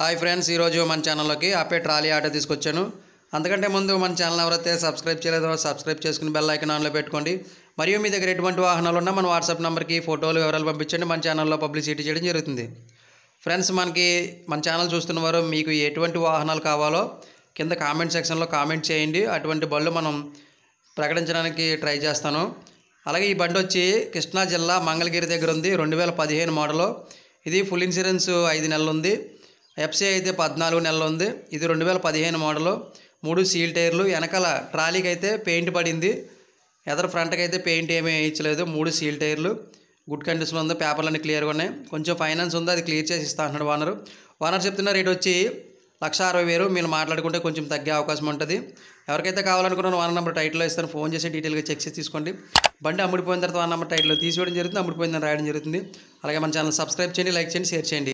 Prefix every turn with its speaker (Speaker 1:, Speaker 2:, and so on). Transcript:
Speaker 1: hi friends ఈరోజు మన ఛానల్లోకి అప్పే ట్రాలీ ఆటో తీసుకొచ్చాను అంతకంటే ముందు మన ఛానల్ ఎవరైతే సబ్స్క్రైబ్ చేయలేదో సబ్స్క్రైబ్ చేసుకుని బెల్ ఐకన్ ఆన్లో పెట్టుకోండి మరియు మీ దగ్గర ఎటువంటి వాహనాలు ఉన్నా మన వాట్సాప్ నెంబర్కి ఫోటోలు వివరాలు పంపించండి మన ఛానల్లో పబ్లిసిటీ చేయడం జరుగుతుంది ఫ్రెండ్స్ మనకి మన ఛానల్ చూస్తున్న వారు మీకు ఎటువంటి వాహనాలు కావాలో కింద కామెంట్ సెక్షన్లో కామెంట్ చేయండి అటువంటి బళ్ళు మనం ప్రకటించడానికి ట్రై చేస్తాను అలాగే ఈ బండి వచ్చి కృష్ణా జిల్లా మంగళగిరి దగ్గర ఉంది రెండు వేల పదిహేను మోడలు ఇది ఫుల్ ఇన్సూరెన్స్ ఐదు నెలలు ఉంది ఎఫ్సీ అయితే పద్నాలుగు నెలలు ఉంది ఇది రెండు వేల పదిహేను మోడలు మూడు సీల్ టైర్లు వెనకాల ట్రాలీకి అయితే పెయింట్ పడింది ఎదర ఫ్రంట్కి అయితే పెయింట్ ఏమీ వేయించలేదు మూడు సీల్ టైర్లు గుడ్ కండిషన్లో ఉంది పేపర్లన్నీ క్లియర్గా ఉన్నాయి కొంచెం ఫైనాన్స్ ఉంది అది క్లియర్ చేసి ఇస్తా అన్నాడు ఓనర్ ఓనర్ చెప్తున్న రేట్ వచ్చి లక్ష అరవై వేలు మీరు మాట్లాడుకుంటే కొంచెం తగ్గే అవకాశం ఉంటుంది ఎవరికైతే కావాలనుకున్నాను వన్ నెంబర్ టైటిల్లో ఇస్తాను ఫోన్ చేసి డీటెయిల్గా చెక్ చేసి తీసుకోండి బండి అమ్ముడిపోయిన తర్వాత వన్ నెంబర్ టైటిల్లో తీసివేయడం జరుగుతుంది అమ్ముడిపోయిందని రాయడం జరుగుతుంది అలాగే మన ఛానల్ సబ్స్క్రైబ్ చేయండి లైక్ చేయండి షేర్ చేయండి